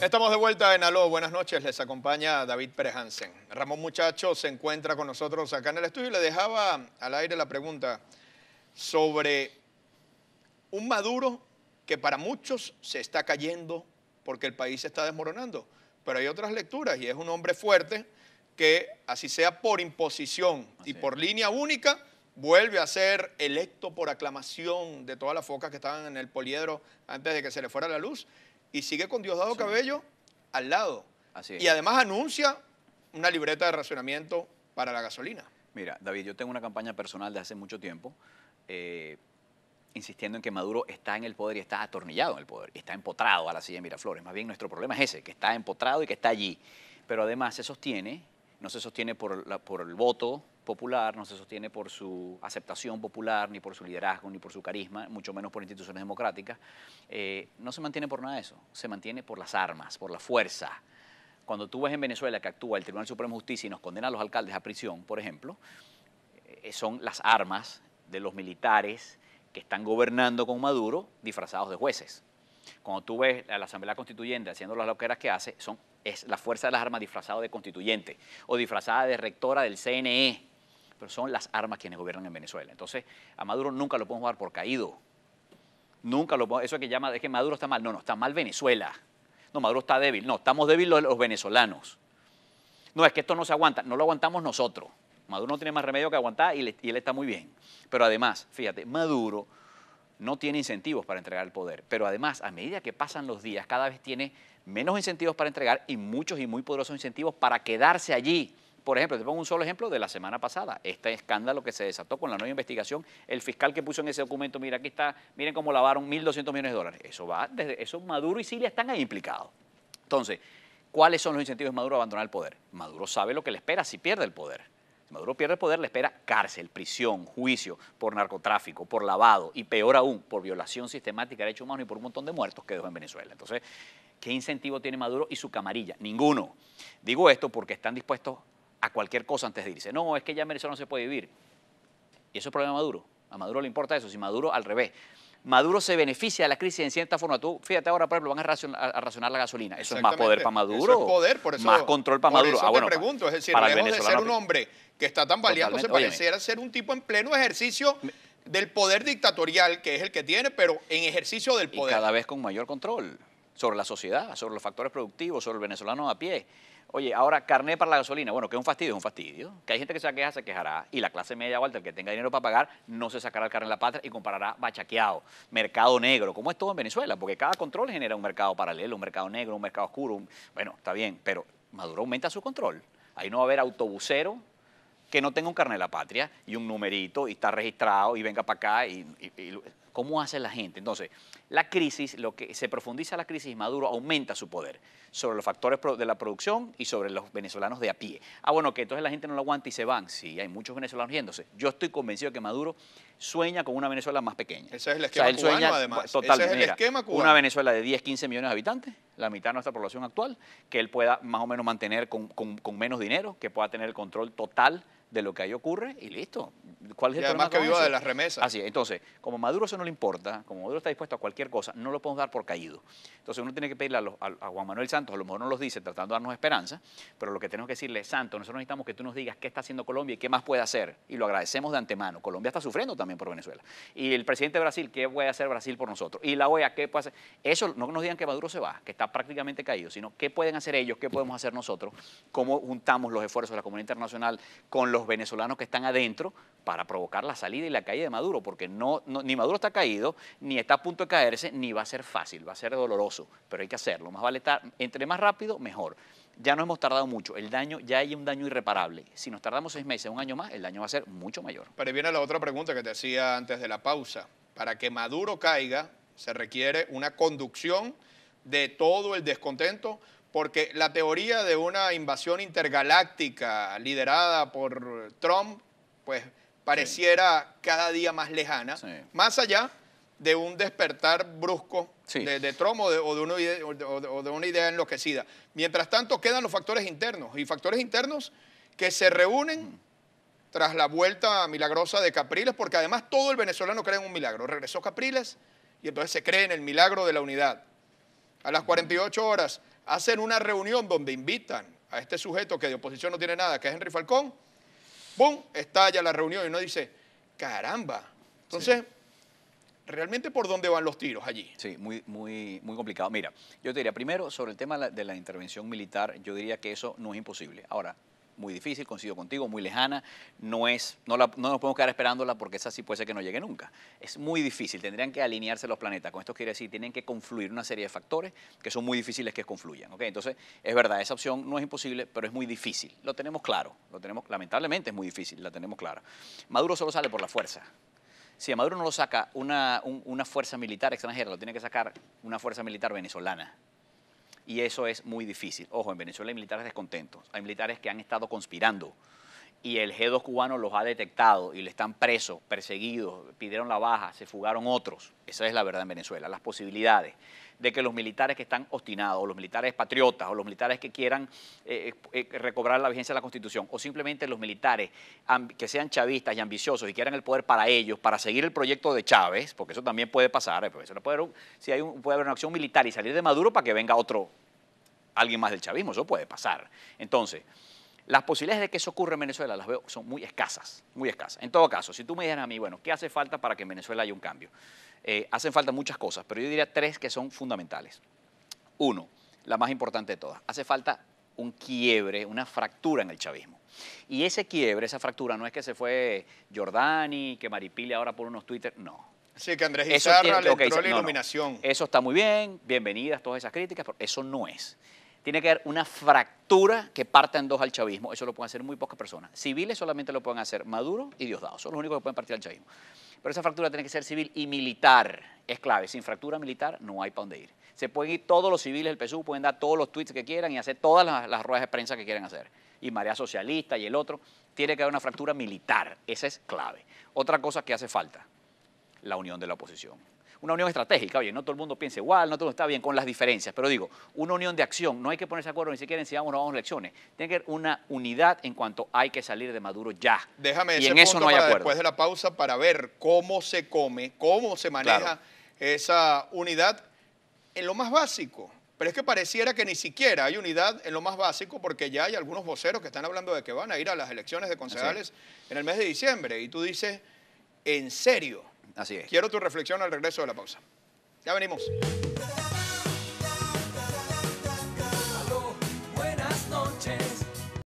Estamos de vuelta en Aló, buenas noches, les acompaña David Perejansen. Ramón Muchacho se encuentra con nosotros acá en el estudio y le dejaba al aire la pregunta sobre un Maduro que para muchos se está cayendo porque el país se está desmoronando, pero hay otras lecturas y es un hombre fuerte que, así sea por imposición y por línea única, vuelve a ser electo por aclamación de todas las focas que estaban en el poliedro antes de que se le fuera la luz y sigue con Diosdado Cabello al lado. Así Y además anuncia una libreta de racionamiento para la gasolina. Mira, David, yo tengo una campaña personal de hace mucho tiempo eh, insistiendo en que Maduro está en el poder y está atornillado en el poder, está empotrado a la silla de Miraflores. Más bien nuestro problema es ese, que está empotrado y que está allí. Pero además se sostiene, no se sostiene por, la, por el voto popular, no se sostiene por su aceptación popular, ni por su liderazgo, ni por su carisma, mucho menos por instituciones democráticas, eh, no se mantiene por nada de eso, se mantiene por las armas, por la fuerza. Cuando tú ves en Venezuela que actúa el Tribunal Supremo de Justicia y nos condena a los alcaldes a prisión, por ejemplo, eh, son las armas de los militares que están gobernando con Maduro disfrazados de jueces. Cuando tú ves a la Asamblea Constituyente haciendo las loqueras que hace, son, es la fuerza de las armas disfrazada de constituyente o disfrazada de rectora del CNE pero son las armas quienes gobiernan en Venezuela. Entonces, a Maduro nunca lo podemos dar por caído. Nunca lo eso que llama, es que Maduro está mal. No, no, está mal Venezuela. No, Maduro está débil. No, estamos débiles los, venezolanos. No, es que esto no se aguanta. No lo aguantamos nosotros. Maduro no tiene más remedio que aguantar y, y él está muy bien. Pero además, fíjate, Maduro no tiene incentivos para entregar el poder. Pero además, a medida que pasan los días, cada vez tiene menos incentivos para entregar y muchos y muy poderosos incentivos para quedarse allí. Por ejemplo, te pongo un solo ejemplo de la semana pasada, este escándalo que se desató con la nueva investigación, el fiscal que puso en ese documento, mira, aquí está, miren cómo lavaron 1.200 millones de dólares. Eso va, desde eso Maduro y Siria están ahí implicados. Entonces, ¿cuáles son los incentivos de Maduro a abandonar el poder? Maduro sabe lo que le espera si pierde el poder. Si Maduro pierde el poder, le espera cárcel, prisión, juicio por narcotráfico, por lavado y peor aún, por violación sistemática de derechos humanos y por un montón de muertos que dejó en Venezuela. Entonces, ¿qué incentivo tiene Maduro y su camarilla? Ninguno. Digo esto porque están dispuestos a cualquier cosa antes de irse. No, es que ya en Venezuela no se puede vivir. Y eso es problema de Maduro. A Maduro le importa eso, si Maduro al revés. Maduro se beneficia de la crisis en cierta forma. Tú, fíjate ahora, por ejemplo, van a racionar, la gasolina. Eso es más poder para Maduro. Eso poder, por eso. Más control para Maduro. Eso ah, bueno, te pregunto, es decir, para ser un hombre que está tan valiente, se pareciera ser un tipo en pleno ejercicio del poder dictatorial, que es el que tiene, pero en ejercicio del poder. Y cada vez con mayor control sobre la sociedad, sobre los factores productivos, sobre el venezolano a pie. Oye, ahora carné para la gasolina. Bueno, que es un fastidio, es un fastidio. Que hay gente que se queja, se quejará. Y la clase media Walter, que tenga dinero para pagar, no se sacará el carné en la patria y comprará bachaqueado, mercado negro, como es todo en Venezuela, porque cada control genera un mercado paralelo, un mercado negro, un mercado oscuro. Bueno, está bien, pero Maduro aumenta su control. Ahí no va a haber autobusero que no tenga un carnet de la patria y un numerito y está registrado y venga para acá y ¿Cómo hace la gente? Entonces, la crisis, lo que se profundiza la crisis, Maduro aumenta su poder sobre los factores de la producción y sobre los venezolanos de a pie. Ah, bueno, que entonces la gente no lo aguanta y se van. Sí, hay muchos venezolanos yéndose. Yo estoy convencido que Maduro sueña con una Venezuela más pequeña. Ese es el esquema además. Una Venezuela de 10, 15 millones de habitantes, la mitad de nuestra población actual, que él pueda más o menos mantener con, con menos dinero, que pueda tener el control total de lo que ahí ocurre y listo. ¿Cuál es además que viva de las remesas. Así Entonces, como Maduro eso no le importa, como Maduro está dispuesto a cualquier cosa, no lo podemos dar por caído. Entonces uno tiene que pedirle a, Juan Manuel Santos, a lo mejor no los dice tratando de darnos esperanza, pero lo que tenemos que decirle es, Santos, nosotros necesitamos que tú nos digas qué está haciendo Colombia y qué más puede hacer. Y lo agradecemos de antemano. Colombia está sufriendo también por Venezuela. Y el presidente de Brasil, ¿qué puede hacer Brasil por nosotros? Y la OEA, ¿qué puede hacer? Eso no nos digan que Maduro se va, que está prácticamente caído, sino qué pueden hacer ellos, qué podemos hacer nosotros, cómo juntamos los esfuerzos de la comunidad internacional con los los venezolanos que están adentro para provocar la salida y la caída de Maduro, porque ni Maduro está caído, ni está a punto de caerse, ni va a ser fácil, va a ser doloroso, pero hay que hacerlo, más vale estar, entre más rápido, mejor. Ya no hemos tardado mucho, el daño, ya hay un daño irreparable. Si nos tardamos seis meses, un año más, el daño va a ser mucho mayor. Pero viene la otra pregunta que te hacía antes de la pausa. Para que Maduro caiga, se requiere una conducción de todo el descontento porque la teoría de una invasión intergaláctica liderada por Trump, pues pareciera cada día más lejana, más allá de un despertar brusco de, Trump o de, una idea, enloquecida. Mientras tanto, quedan los factores internos, y factores internos que se reúnen tras la vuelta milagrosa de Capriles, porque además todo el venezolano cree en un milagro. Regresó Capriles y entonces se cree en el milagro de la unidad. A las 48 horas, hacen una reunión donde invitan a este sujeto que de oposición no tiene nada, que es Henry Falcón, ¡bum! Estalla la reunión y uno dice, caramba. Entonces, realmente por dónde van los tiros allí. Sí, muy, muy, muy complicado. Mira, yo te diría, primero, sobre el tema de la intervención militar, yo diría que eso no es imposible. Ahora, muy difícil, coincido contigo, muy lejana, no, es, no, no nos podemos quedar esperándola porque esa sí puede ser que no llegue nunca. Es muy difícil, tendrían que alinearse los planetas, con esto quiere decir, tienen que confluir una serie de factores que son muy difíciles que confluyan. ¿okay? Entonces, es verdad, esa opción no es imposible, pero es muy difícil, lo tenemos claro, lo tenemos, lamentablemente es muy difícil, la tenemos claro. Maduro solo sale por la fuerza, si a Maduro no lo saca una, una, fuerza militar extranjera, lo tiene que sacar una fuerza militar venezolana y eso es muy difícil. Ojo, en Venezuela hay militares descontentos, hay militares que han estado conspirando y el G2 cubano los ha detectado y le están presos, perseguidos, pidieron la baja, se fugaron otros. Esa es la verdad en Venezuela, las posibilidades de que los militares que están obstinados, o los militares patriotas, o los militares que quieran eh, eh, eh, recobrar la vigencia de la Constitución, o simplemente los militares que sean chavistas y ambiciosos y quieran el poder para ellos, para seguir el proyecto de Chávez, porque eso también puede pasar, si hay puede haber una acción militar y salir de Maduro para que venga otro, alguien más del chavismo, eso puede pasar. Entonces, las posibilidades de que eso ocurra en Venezuela las veo son muy escasas, muy escasas. En todo caso, si tú me dijeras a mí, bueno, ¿qué hace falta para que en Venezuela haya un cambio? Eh, hacen falta muchas cosas, pero yo diría tres que son fundamentales. Uno, la más importante de todas, hace falta un quiebre, una fractura en el chavismo. Y ese quiebre, esa fractura, no es que se fue Giordani, que Maripili ahora por unos Twitter, no. Sí, que Andrés Izarra la iluminación. Eso está muy bien, bienvenidas todas esas críticas, pero eso no es tiene que haber una fractura que parta en dos al chavismo. Eso lo pueden hacer muy pocas personas. Civiles solamente lo pueden hacer Maduro y Diosdado. Son los únicos que pueden partir al chavismo. Pero esa fractura tiene que ser civil y militar. Es clave. Sin fractura militar no hay para dónde ir. Se pueden ir todos los civiles del PSU, pueden dar todos los tweets que quieran y hacer todas las, ruedas de prensa que quieran hacer. Y Marea Socialista y el otro. Tiene que haber una fractura militar. Esa es clave. Otra cosa que hace falta, la unión de la oposición una unión estratégica, oye, no todo el mundo piensa igual, no todo está bien con las diferencias, pero digo, una unión de acción, no hay que ponerse de acuerdo ni siquiera en si vamos o no vamos a elecciones, tiene que haber una unidad en cuanto hay que salir de Maduro ya. Déjame y después de la pausa para ver cómo se come, cómo se maneja esa unidad en lo más básico. Pero es que pareciera que ni siquiera hay unidad en lo más básico porque ya hay algunos voceros que están hablando de que van a ir a las elecciones de concejales en el mes de diciembre. Y tú dices, ¿en serio? Así es. Quiero tu reflexión al regreso de la pausa. Ya venimos.